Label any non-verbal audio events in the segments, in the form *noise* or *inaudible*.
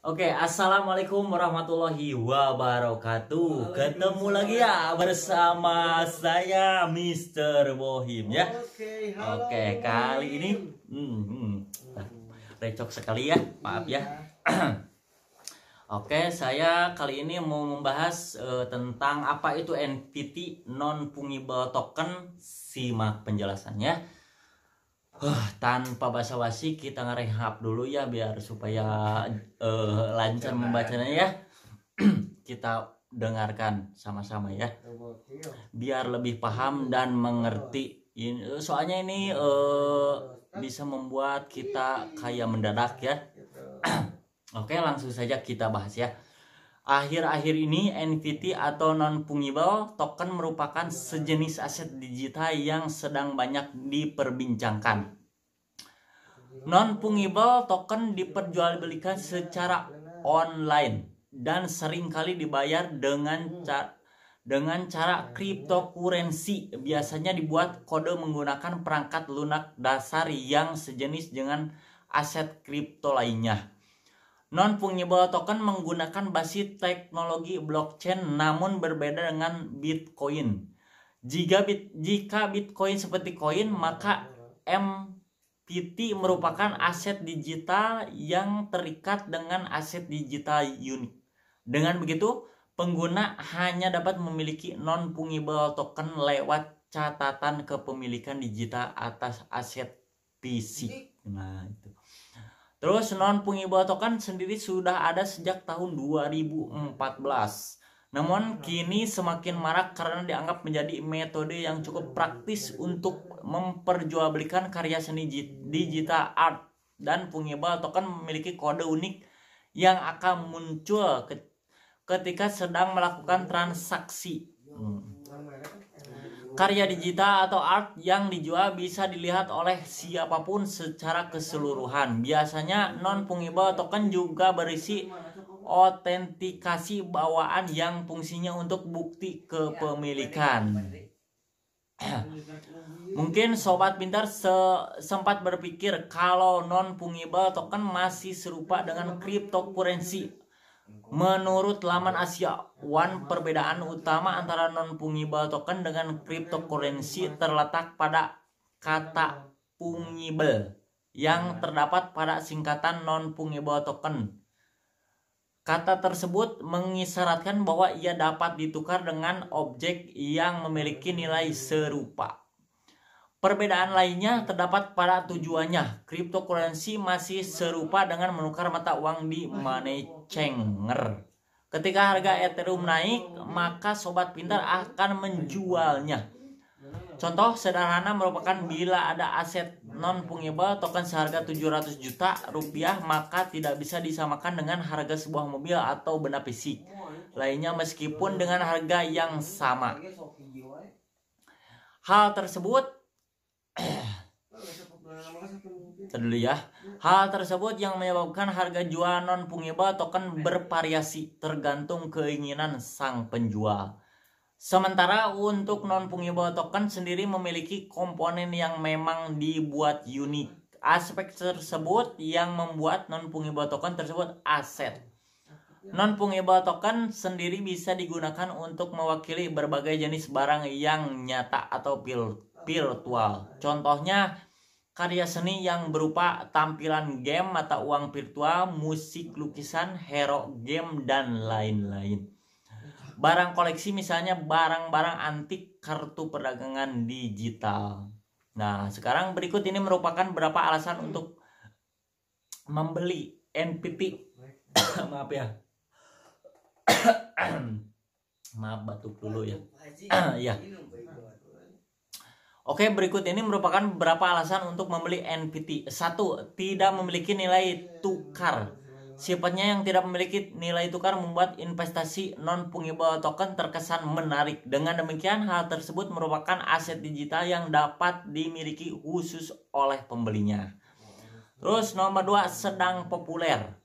Oke, okay, assalamualaikum warahmatullahi wabarakatuh. Ketemu lagi ya bersama saya Mister Bohim ya. Oke, okay, kali ini hmm, hmm, recok sekali ya, maaf ya. Iya. *clears throat* Oke, okay, saya kali ini mau membahas uh, tentang apa itu NFT non fungible token. Simak penjelasannya huh, eh, tanpa basa-basi kita ngerehab dulu ya biar supaya uh, lancar membacanya ya *clears throat* kita dengarkan sama-sama ya biar lebih paham dan mengerti eh, soalnya ini uh, bisa membuat kita kaya mendadak ya *clears throat* oke langsung saja kita bahas ya Akhir-akhir ini NFT atau non-fungible token merupakan sejenis aset digital yang sedang banyak diperbincangkan. Non-fungible token diperjualbelikan secara online dan seringkali dibayar dengan cara dengan cara cryptocurrency biasanya dibuat kode menggunakan perangkat lunak dasar yang sejenis dengan aset kripto lainnya. Non fungible token menggunakan basis teknologi blockchain namun berbeda dengan Bitcoin. Jika bit, jika Bitcoin seperti koin, maka MPT merupakan aset digital yang terikat dengan aset digital unik. Dengan begitu, pengguna hanya dapat memiliki non fungible token lewat catatan kepemilikan digital atas aset fisik. Nah, itu Terus non token sendiri sudah ada sejak tahun 2014. Namun kini semakin marak karena dianggap menjadi metode yang cukup praktis untuk memperjualbelikan karya seni digital art dan pungi token memiliki kode unik yang akan muncul ketika sedang melakukan transaksi. Karya digital atau art yang dijual bisa dilihat oleh siapapun secara keseluruhan. Biasanya non-fungible token juga berisi otentikasi bawaan yang fungsinya untuk bukti kepemilikan. *clears throat* Mungkin sobat pintar se sempat berpikir kalau non-fungible token masih serupa dengan cryptocurrency Menurut laman Asia One, perbedaan utama antara non-fungible token dengan cryptocurrency terletak pada kata fungible yang terdapat pada singkatan non-fungible token. Kata tersebut mengisyaratkan bahwa ia dapat ditukar dengan objek yang memiliki nilai serupa. Perbedaan lainnya terdapat pada tujuannya. Cryptocurrency masih serupa dengan menukar mata uang di money changer. Ketika harga Ethereum naik, maka sobat pintar akan menjualnya. Contoh sederhana merupakan bila ada aset non fungible token seharga 700 juta rupiah maka tidak bisa disamakan dengan harga sebuah mobil atau benda fisik lainnya meskipun dengan harga yang sama. Hal tersebut Terdulu ya. Hal tersebut yang menyebabkan harga jual non fungible token bervariasi tergantung keinginan sang penjual. Sementara untuk non fungible token sendiri memiliki komponen yang memang dibuat unik. Aspek tersebut yang membuat non fungible token tersebut aset. Non fungible token sendiri bisa digunakan untuk mewakili berbagai jenis barang yang nyata atau virtual. Contohnya karya seni yang berupa tampilan game, mata uang virtual, musik lukisan, hero game, dan lain-lain. Barang koleksi misalnya barang-barang antik kartu perdagangan digital. Nah, sekarang berikut ini merupakan beberapa alasan untuk membeli NPT. *coughs* Maaf ya. *coughs* Maaf batuk dulu ya. *coughs* ya. Oke, berikut ini merupakan beberapa alasan untuk membeli NPT. Satu, tidak memiliki nilai tukar. Sifatnya yang tidak memiliki nilai tukar membuat investasi non fungible token terkesan menarik. Dengan demikian, hal tersebut merupakan aset digital yang dapat dimiliki khusus oleh pembelinya. Terus nomor dua sedang populer.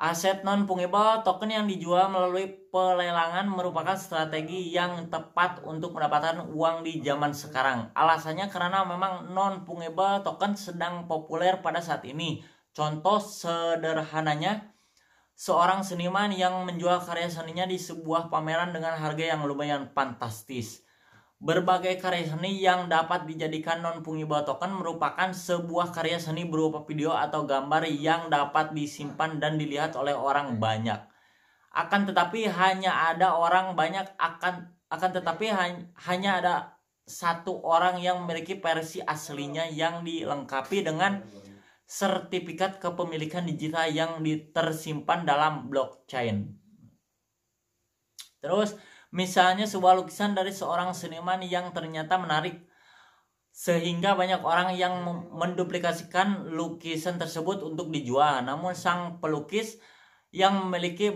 Aset non-fungible token yang dijual melalui pelelangan merupakan strategi yang tepat untuk mendapatkan uang di zaman sekarang. Alasannya karena memang non-fungible token sedang populer pada saat ini. Contoh sederhananya, seorang seniman yang menjual karya seninya di sebuah pameran dengan harga yang lumayan fantastis. Berbagai karya seni yang dapat dijadikan non-fungible token merupakan sebuah karya seni berupa video atau gambar yang dapat disimpan dan dilihat oleh orang hmm. banyak. Akan tetapi hanya ada orang banyak akan akan tetapi hmm. hanya, hanya ada satu orang yang memiliki versi aslinya yang dilengkapi dengan sertifikat kepemilikan digital yang tersimpan dalam blockchain. Terus Misalnya sebuah lukisan dari seorang seniman yang ternyata menarik sehingga banyak orang yang menduplikasikan lukisan tersebut untuk dijual. Namun sang pelukis yang memiliki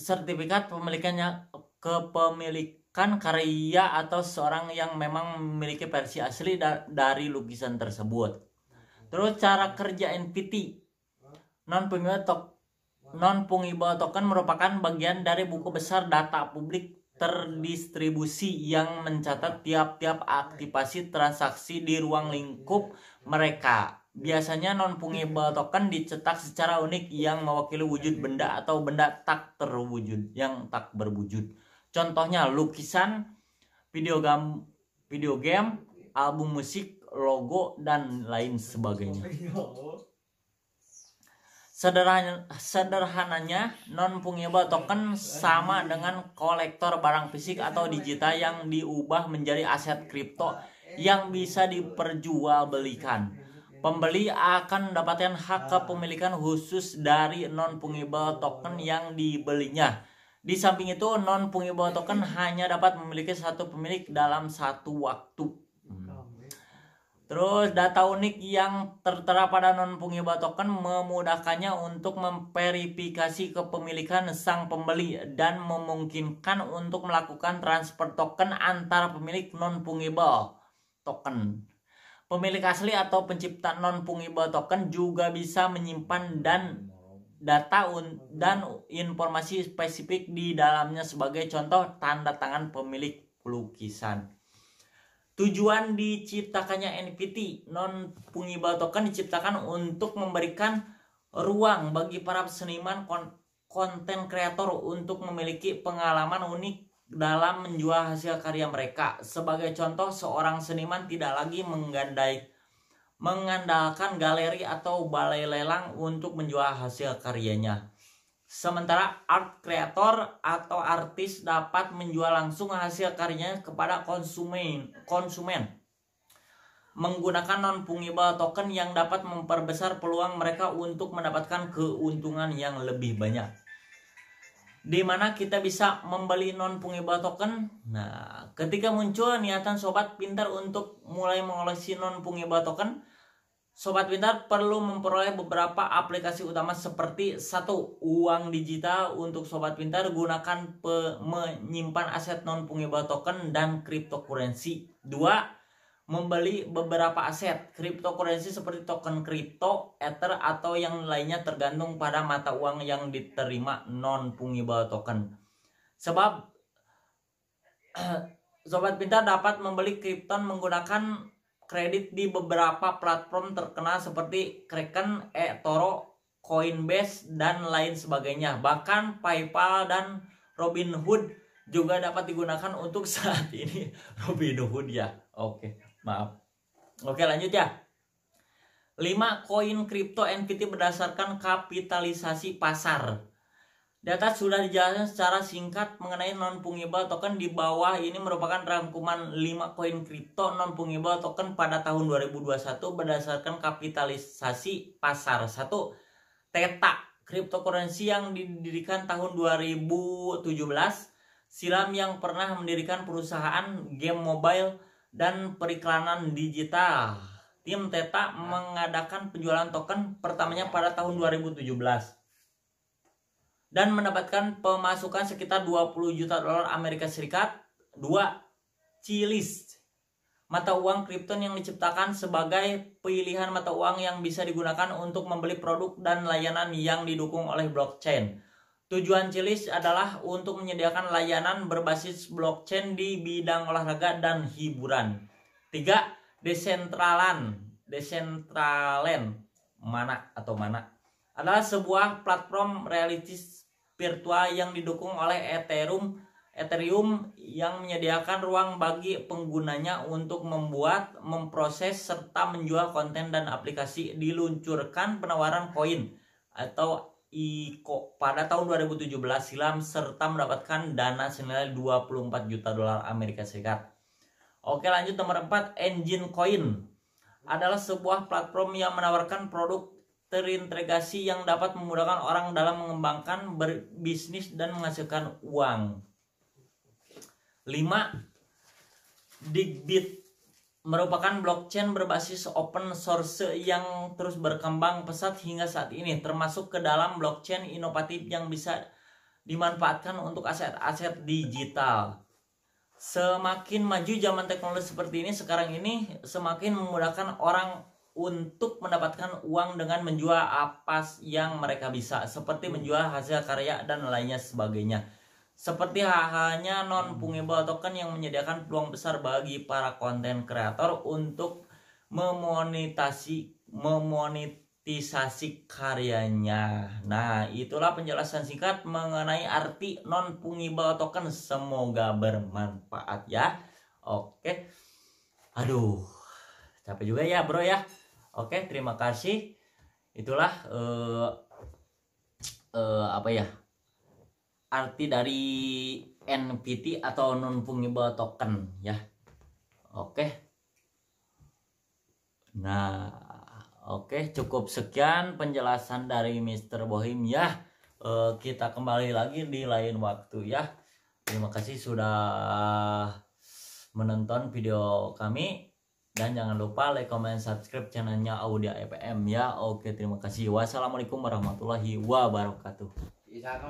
sertifikat pemilikannya kepemilikan karya atau seorang yang memang memiliki versi asli dari lukisan tersebut. Terus cara kerja NPT non fungible token merupakan bagian dari buku besar data publik terdistribusi yang mencatat tiap-tiap aktivasi transaksi di ruang lingkup mereka. Biasanya non-fungible token dicetak secara unik yang mewakili wujud benda atau benda tak terwujud yang tak berwujud. Contohnya lukisan, video game, video game, album musik, logo dan lain sebagainya sederhananya non fungible token sama dengan kolektor barang fisik atau digital yang diubah menjadi aset kripto yang bisa diperjualbelikan. Pembeli akan mendapatkan hak kepemilikan khusus dari non fungible token yang dibelinya. Di samping itu non fungible token hanya dapat memiliki satu pemilik dalam satu waktu. Terus data unik yang tertera pada non-fungible token memudahkannya untuk memverifikasi kepemilikan sang pembeli dan memungkinkan untuk melakukan transfer token antar pemilik non-fungible token. Pemilik asli atau pencipta non-fungible token juga bisa menyimpan dan data un dan informasi spesifik di dalamnya sebagai contoh tanda tangan pemilik lukisan. Tujuan diciptakannya NPT non fungible token diciptakan untuk memberikan ruang bagi para seniman konten kreator untuk memiliki pengalaman unik dalam menjual hasil karya mereka. Sebagai contoh, seorang seniman tidak lagi menggandai mengandalkan galeri atau balai lelang untuk menjual hasil karyanya. Sementara art creator atau artis dapat menjual langsung hasil karyanya kepada konsumen, konsumen menggunakan non fungible token yang dapat memperbesar peluang mereka untuk mendapatkan keuntungan yang lebih banyak. Di mana kita bisa membeli non fungible token? Nah, ketika muncul niatan sobat pintar untuk mulai mengoleksi non fungible token, Sobat Pintar perlu memperoleh beberapa aplikasi utama seperti satu uang digital untuk Sobat Pintar gunakan pe- menyimpan aset non fungible token dan cryptocurrency. Dua, membeli beberapa aset cryptocurrency seperti token kripto, ether atau yang lainnya tergantung pada mata uang yang diterima non fungible token. Sebab *clears throat* Sobat Pintar dapat membeli kripton menggunakan kredit di beberapa platform terkenal seperti Kraken, eToro, Coinbase, dan lain sebagainya. Bahkan PayPal dan Robinhood juga dapat digunakan untuk *laughs* saat ini Robinhood ya. Oke, maaf. Oke, lanjut ya. 5 koin kripto NFT berdasarkan kapitalisasi pasar. Data sudah dijelaskan secara singkat mengenai non fungible token di bawah ini merupakan rangkuman 5 koin kripto non fungible token pada tahun 2021 berdasarkan kapitalisasi pasar. 1. Teta, cryptocurrency yang didirikan tahun 2017, Silam yang pernah mendirikan perusahaan game mobile dan periklanan digital. Tim Teta nah. mengadakan penjualan token pertamanya pada tahun 2017 dan mendapatkan pemasukan sekitar 20 juta dolar Amerika Serikat. 2. Chilis mata uang kripton yang diciptakan sebagai pilihan mata uang yang bisa digunakan untuk membeli produk dan layanan yang didukung oleh blockchain. Tujuan Cilis adalah untuk menyediakan layanan berbasis blockchain di bidang olahraga dan hiburan. 3. Desentralan. Desentralen. Mana atau mana? adalah sebuah platform reality virtual yang didukung oleh Ethereum Ethereum yang menyediakan ruang bagi penggunanya untuk membuat, memproses, serta menjual konten dan aplikasi diluncurkan penawaran koin atau ICO pada tahun 2017 silam serta mendapatkan dana senilai 24 juta dolar Amerika Serikat. Oke lanjut nomor 4, Engine Coin adalah sebuah platform yang menawarkan produk terintegrasi yang dapat memudahkan orang dalam mengembangkan berbisnis dan menghasilkan uang. 5. Digbit merupakan blockchain berbasis open source yang terus berkembang pesat hingga saat ini, termasuk ke dalam blockchain inovatif yang bisa dimanfaatkan untuk aset-aset digital. Semakin maju zaman teknologi seperti ini sekarang ini semakin memudahkan orang untuk mendapatkan uang dengan menjual apa yang mereka bisa seperti hmm. menjual hasil karya dan lainnya sebagainya seperti halnya non fungible hmm. token yang menyediakan peluang besar bagi para konten kreator untuk memonetasi memonetisasi karyanya. Nah, itulah penjelasan singkat mengenai arti non fungible token. Semoga bermanfaat ya. Oke. Aduh. Capek juga ya, Bro ya. Oke, terima kasih. Itulah uh, uh, apa ya? Arti dari NPT atau non fungible token ya. Oke. Nah, oke cukup sekian penjelasan dari Mr. Bohim ya. Uh, kita kembali lagi di lain waktu ya. Terima kasih sudah menonton video kami. Dan jangan lupa like, comment, subscribe channelnya Audia EPM ya. Oke, terima kasih. Wassalamualaikum warahmatullahi wabarakatuh. Iya,